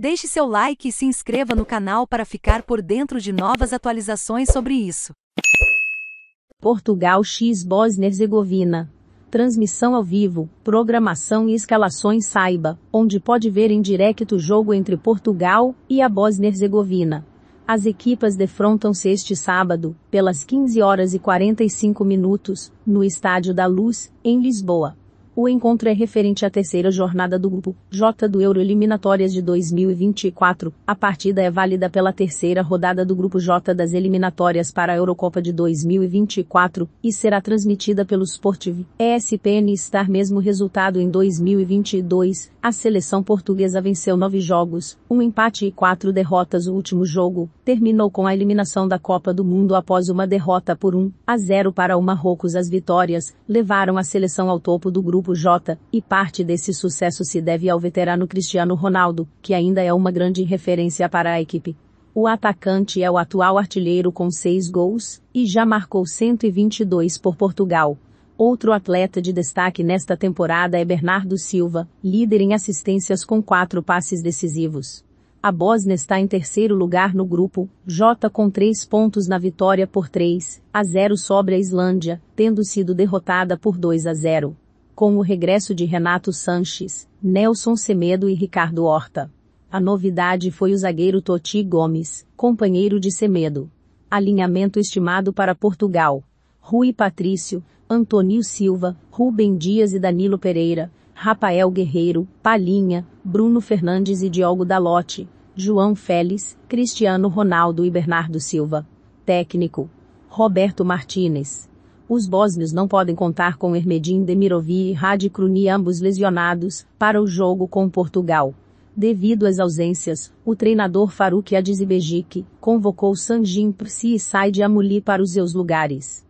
Deixe seu like e se inscreva no canal para ficar por dentro de novas atualizações sobre isso. Portugal X Bosnia-Herzegovina. Transmissão ao vivo, programação e escalações saiba, onde pode ver em direto o jogo entre Portugal e a Bosnia-Herzegovina. As equipas defrontam-se este sábado, pelas 15 horas e 45 minutos, no Estádio da Luz, em Lisboa. O encontro é referente à terceira jornada do Grupo J do Euro Eliminatórias de 2024. A partida é válida pela terceira rodada do Grupo J das eliminatórias para a Eurocopa de 2024 e será transmitida pelo Sportv. ESPN Star mesmo resultado em 2022. A seleção portuguesa venceu nove jogos, um empate e quatro derrotas. O último jogo terminou com a eliminação da Copa do Mundo após uma derrota por 1 a 0 para o Marrocos. As vitórias levaram a seleção ao topo do grupo Campo J, e parte desse sucesso se deve ao veterano Cristiano Ronaldo, que ainda é uma grande referência para a equipe. O atacante é o atual artilheiro com seis gols, e já marcou 122 por Portugal. Outro atleta de destaque nesta temporada é Bernardo Silva, líder em assistências com quatro passes decisivos. A Bósnia está em terceiro lugar no grupo, J com três pontos na vitória por 3 a 0 sobre a Islândia, tendo sido derrotada por 2 a 0 com o regresso de Renato Sanches, Nelson Semedo e Ricardo Horta. A novidade foi o zagueiro Toti Gomes, companheiro de Semedo. Alinhamento estimado para Portugal. Rui Patrício, Antônio Silva, Rubem Dias e Danilo Pereira, Rafael Guerreiro, Palinha, Bruno Fernandes e Diogo Dalote, João Félix, Cristiano Ronaldo e Bernardo Silva. Técnico. Roberto Martinez. Os bósnios não podem contar com Hermedin Demirovi e Radi Kruni ambos lesionados, para o jogo com Portugal. Devido às ausências, o treinador Faruk Adizibegic convocou Sanjin Prsi e Said Amuli para os seus lugares.